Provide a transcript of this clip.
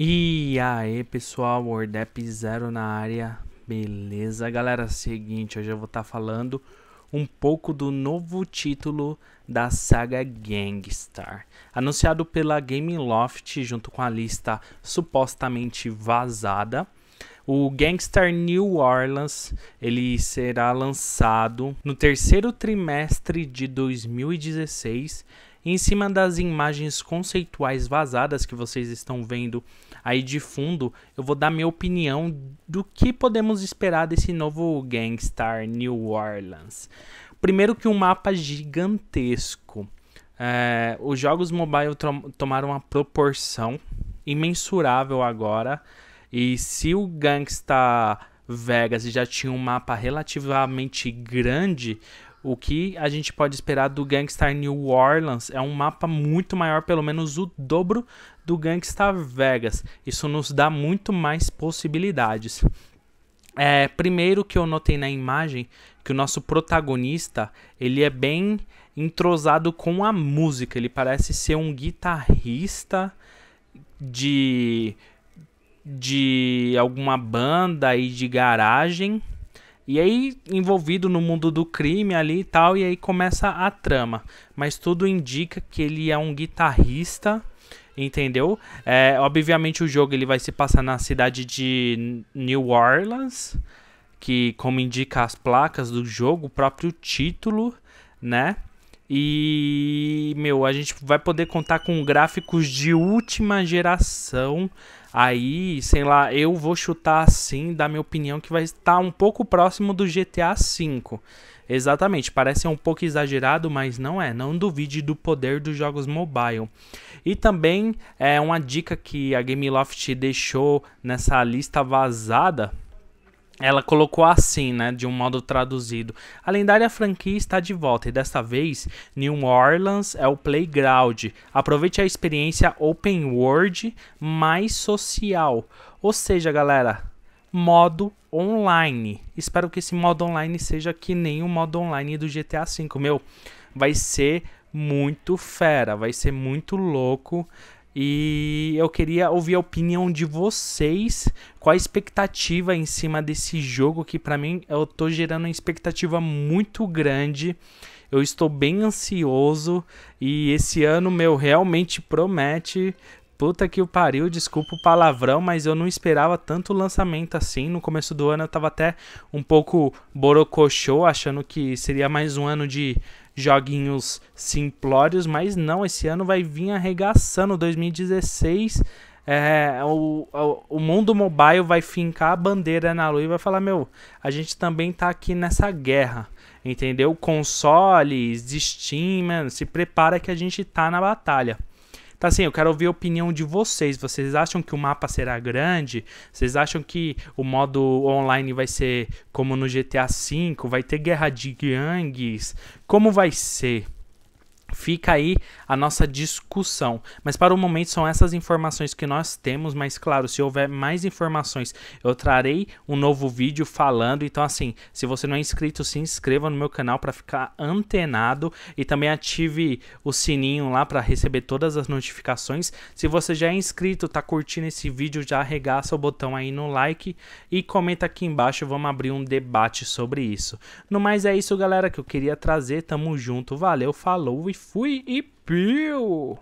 E aí pessoal, Wordap Zero na área, beleza? Galera, seguinte, hoje eu vou estar tá falando um pouco do novo título da saga Gangstar, anunciado pela Game Loft junto com a lista supostamente vazada. O Gangstar New Orleans ele será lançado no terceiro trimestre de 2016 em cima das imagens conceituais vazadas que vocês estão vendo aí de fundo, eu vou dar minha opinião do que podemos esperar desse novo Gangstar New Orleans. Primeiro que um mapa gigantesco. É, os jogos mobile tomaram uma proporção imensurável agora. E se o Gangsta Vegas já tinha um mapa relativamente grande, o que a gente pode esperar do Gangstar New Orleans é um mapa muito maior, pelo menos o dobro do Gangstar Vegas. Isso nos dá muito mais possibilidades. É, primeiro que eu notei na imagem que o nosso protagonista ele é bem entrosado com a música. Ele parece ser um guitarrista de de alguma banda aí de garagem e aí, envolvido no mundo do crime ali e tal, e aí começa a trama. Mas tudo indica que ele é um guitarrista, entendeu? É, obviamente o jogo ele vai se passar na cidade de New Orleans, que como indica as placas do jogo, o próprio título, né? E, meu, a gente vai poder contar com gráficos de última geração. Aí, sei lá, eu vou chutar assim, da minha opinião, que vai estar tá um pouco próximo do GTA V. Exatamente, parece um pouco exagerado, mas não é. Não duvide do poder dos jogos mobile. E também é uma dica que a Gameloft deixou nessa lista vazada ela colocou assim, né, de um modo traduzido. A lendária franquia está de volta e desta vez New Orleans é o playground. Aproveite a experiência open world mais social. Ou seja, galera, modo online. Espero que esse modo online seja que nem o modo online do GTA V, meu. Vai ser muito fera, vai ser muito louco. E eu queria ouvir a opinião de vocês, qual a expectativa em cima desse jogo que para mim eu tô gerando uma expectativa muito grande. Eu estou bem ansioso e esse ano meu realmente promete. Puta que o pariu, desculpa o palavrão, mas eu não esperava tanto lançamento assim. No começo do ano eu tava até um pouco borocochô, achando que seria mais um ano de joguinhos simplórios, mas não, esse ano vai vir arregaçando. 2016, é, o, o, o, mundo mobile vai fincar a bandeira na lua e vai falar: meu, a gente também tá aqui nessa guerra, entendeu? Consoles, Steam, mano, se prepara que a gente tá na batalha. Tá assim, eu quero ouvir a opinião de vocês. Vocês acham que o mapa será grande? Vocês acham que o modo online vai ser como no GTA V? Vai ter guerra de gangues? Como vai ser? Fica aí a nossa discussão. Mas para o momento são essas informações que nós temos, mas claro, se houver mais informações, eu trarei um novo vídeo falando. Então assim, se você não é inscrito, se inscreva no meu canal para ficar antenado e também ative o sininho lá para receber todas as notificações. Se você já é inscrito, tá curtindo esse vídeo, já arregaça o botão aí no like e comenta aqui embaixo, vamos abrir um debate sobre isso. No mais é isso, galera, que eu queria trazer. Tamo junto. Valeu, falou e fui e piu!